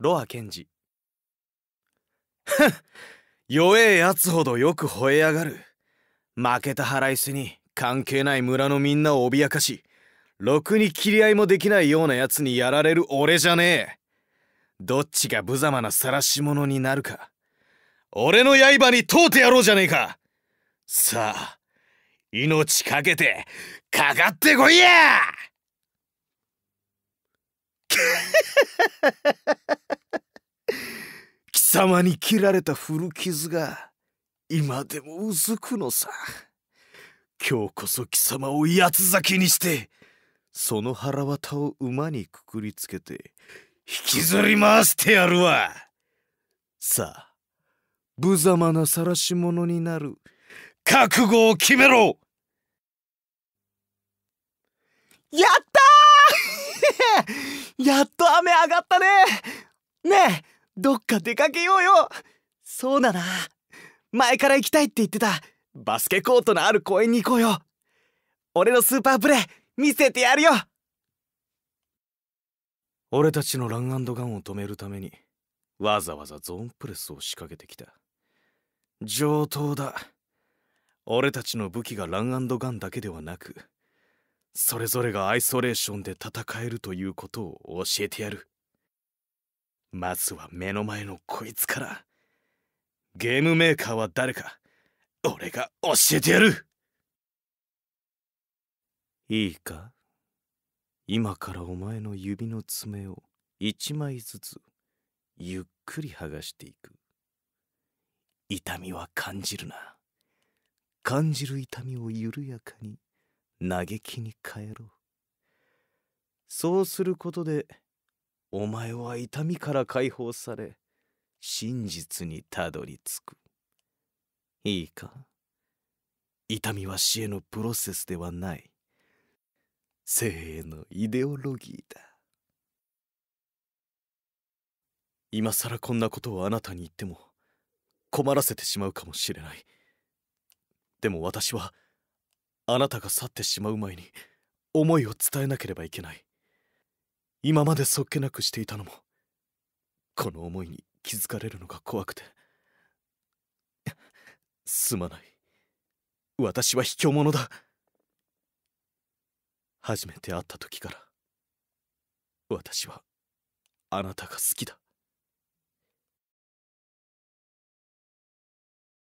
ロア賢治 弱えやつほどよく吠えやがる負けた腹いせに関係ない村のみんなを脅かしろくに切り合いもできないようなやつにやられる俺じゃねえどっちが無様な晒し者になるか俺の刃に問うてやろうじゃねえかさあ命かけてかかってこいや 様に切られた古傷が今でもうずくのさ今日こそ貴様を八つ咲きにしてその腹渡を馬にくくりつけて引きずり回してやるわさあ無様な晒し者になる覚悟を決めろやったー やっと雨上がったねねえどっか出かけようよそうだな前から行きたいって言ってたバスケコートのある公園に行こうよ俺のスーパープレー見せてやるよ俺たちのランガンを止めるためにわざわざゾーンプレスを仕掛けてきた上等だ俺たちの武器がランガンだけではなくそれぞれがアイソレーションで戦えるということを教えてやるまずは目の前のこいつからゲームメーカーは誰か俺が教えてやるいいか今からお前の指の爪を一枚ずつゆっくり剥がしていく痛みは感じるな感じる痛みを緩やかに嘆きに変えろそうすることでお前は痛みから解放され真実にたどり着くいいか痛みは死へのプロセスではない生へのイデオロギーだ今さらこんなことをあなたに言っても困らせてしまうかもしれないでも私はあなたが去ってしまう前に思いを伝えなければいけない今までそっけなくしていたのもこの思いに気づかれるのが怖くてすまない私は卑怯者だ初めて会った時から私はあなたが好きだ